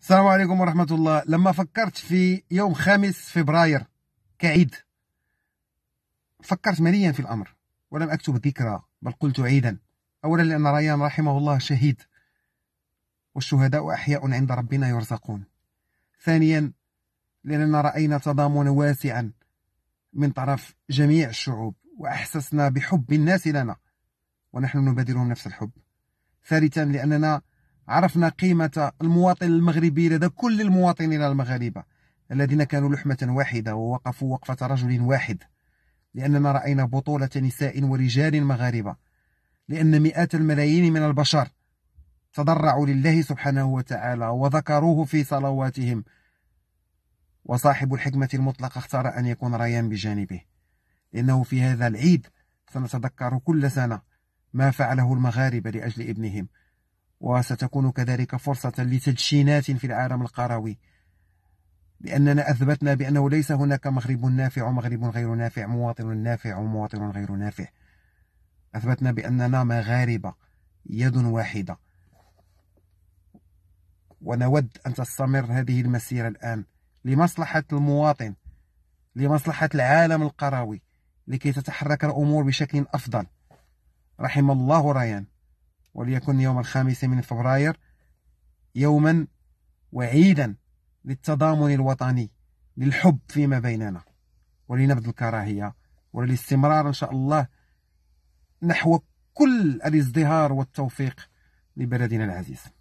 السلام عليكم ورحمة الله لما فكرت في يوم خامس فبراير كعيد فكرت مليا في الأمر ولم أكتب ذكرى بل قلت عيدا أولا لأن ريان رحمه الله شهيد والشهداء أحياء عند ربنا يرزقون ثانيا لأننا رأينا تضامنا واسعا من طرف جميع الشعوب وأحسسنا بحب الناس لنا ونحن نبادلهم نفس الحب ثالثا لأننا عرفنا قيمة المواطن المغربي لدى كل المواطنين المغاربة الذين كانوا لحمة واحدة ووقفوا وقفة رجل واحد لأننا رأينا بطولة نساء ورجال مغاربة لأن مئات الملايين من البشر تضرعوا لله سبحانه وتعالى وذكروه في صلواتهم وصاحب الحكمة المطلقة اختار أن يكون ريان بجانبه لأنه في هذا العيد سنتذكر كل سنة ما فعله المغاربة لأجل ابنهم وستكون كذلك فرصة لتدشينات في العالم القروي لأننا أثبتنا بأنه ليس هناك مغرب نافع ومغرب غير نافع مواطن نافع ومواطن غير نافع أثبتنا بأننا نعم مغاربة يد واحدة ونود أن تستمر هذه المسيرة الآن لمصلحة المواطن لمصلحة العالم القروي لكي تتحرك الأمور بشكل أفضل رحم الله ريان وليكن يوم الخامس من فبراير يوما وعيدا للتضامن الوطني للحب فيما بيننا ولنبذ الكراهية وللاستمرار إن شاء الله نحو كل الازدهار والتوفيق لبلدنا العزيز